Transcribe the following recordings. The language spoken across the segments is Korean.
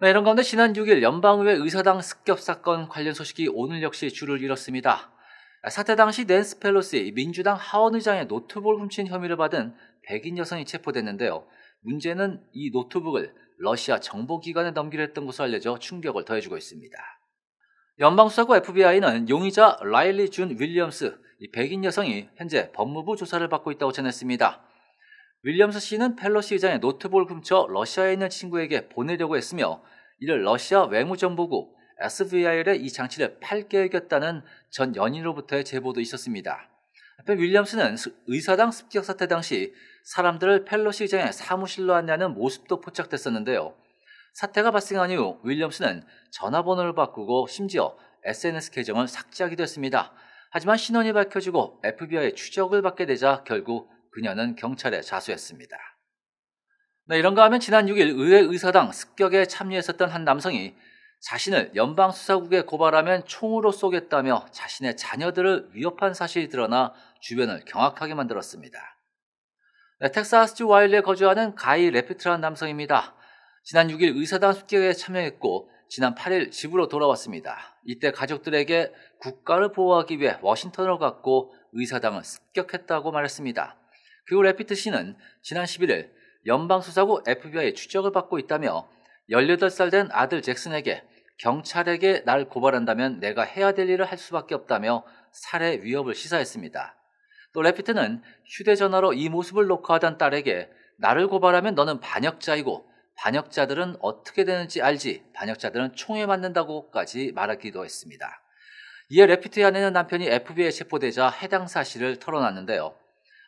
네, 이런 가운데 지난 6일 연방의회 의사당 습격 사건 관련 소식이 오늘 역시 줄을 잃었습니다. 사태 당시 댄스 펠로시 민주당 하원 의장의 노트북을 훔친 혐의를 받은 백인 여성이 체포됐는데요. 문제는 이 노트북을 러시아 정보기관에 넘기려 했던 것으로 알려져 충격을 더해주고 있습니다. 연방수사국 FBI는 용의자 라일리 준 윌리엄스, 이 백인 여성이 현재 법무부 조사를 받고 있다고 전했습니다. 윌리엄스 씨는 펠로시 의장의 노트북을 훔쳐 러시아에 있는 친구에게 보내려고 했으며 이를 러시아 외무정보국 SVIL의 이 장치를 팔게 여겼다는 전 연인으로부터의 제보도 있었습니다. 한편 윌리엄스는 의사당 습격 사태 당시 사람들을 펠로시 의장의 사무실로 안내하는 모습도 포착됐었는데요. 사태가 발생한 이후 윌리엄스는 전화번호를 바꾸고 심지어 SNS 계정을 삭제하기도 했습니다. 하지만 신원이 밝혀지고 FBI의 추적을 받게 되자 결국 그녀는 경찰에 자수했습니다. 네, 이런가 하면 지난 6일 의회 의사당 습격에 참여했었던 한 남성이 자신을 연방수사국에 고발하면 총으로 쏘겠다며 자신의 자녀들을 위협한 사실이 드러나 주변을 경악하게 만들었습니다. 네, 텍사스주 와일리에 거주하는 가이 레피트라는 남성입니다. 지난 6일 의사당 습격에 참여했고 지난 8일 집으로 돌아왔습니다. 이때 가족들에게 국가를 보호하기 위해 워싱턴으로 갔고 의사당을 습격했다고 말했습니다. 그리고 레피트 씨는 지난 11일 연방수사고 FBI의 추적을 받고 있다며 18살 된 아들 잭슨에게 경찰에게 날 고발한다면 내가 해야 될 일을 할 수밖에 없다며 살해 위협을 시사했습니다. 또 레피트는 휴대전화로 이 모습을 녹화하던 딸에게 나를 고발하면 너는 반역자이고 반역자들은 어떻게 되는지 알지 반역자들은 총에 맞는다고까지 말하기도 했습니다. 이에 레피트의 아내는 남편이 FBI에 체포되자 해당 사실을 털어놨는데요.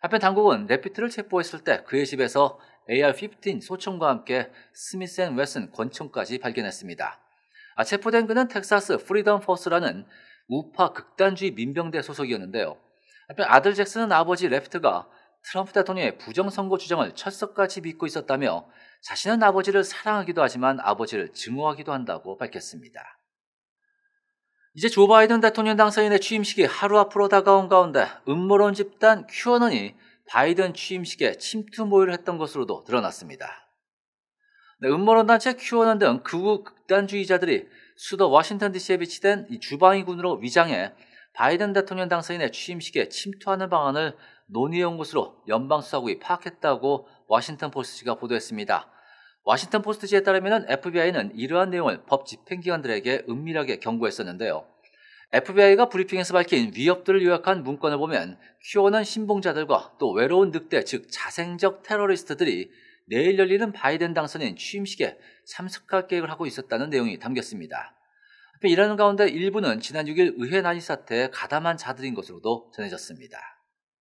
한편 당국은 레피트를 체포했을 때 그의 집에서 AR-15 소총과 함께 스미스 앤 웨슨 권총까지 발견했습니다. 아, 체포된 그는 텍사스 프리덤 포스라는 우파 극단주의 민병대 소속이었는데요. 한편 아들 잭슨은 아버지 레프트가 트럼프 대통령의 부정선거 주장을 철석같이 믿고 있었다며 자신은 아버지를 사랑하기도 하지만 아버지를 증오하기도 한다고 밝혔습니다. 이제 조 바이든 대통령 당선인의 취임식이 하루 앞으로 다가온 가운데 음모론 집단 큐어넌이 바이든 취임식에 침투 모의를 했던 것으로도 드러났습니다. 네, 음모론 단체 큐어넌 등 극우 극단주의자들이 수도 워싱턴 DC에 비치된 이 주방위군으로 위장해 바이든 대통령 당선인의 취임식에 침투하는 방안을 논의해온 것으로 연방수사국이 파악했다고 워싱턴 포스트가 보도했습니다. 워싱턴 포스트지에 따르면 FBI는 이러한 내용을 법 집행기관들에게 은밀하게 경고했었는데요. FBI가 브리핑에서 밝힌 위협들을 요약한 문건을 보면 큐어는 신봉자들과 또 외로운 늑대 즉 자생적 테러리스트들이 내일 열리는 바이든 당선인 취임식에 참석할 계획을 하고 있었다는 내용이 담겼습니다. 이러는 가운데 일부는 지난 6일 의회 난입 사태에 가담한 자들인 것으로도 전해졌습니다.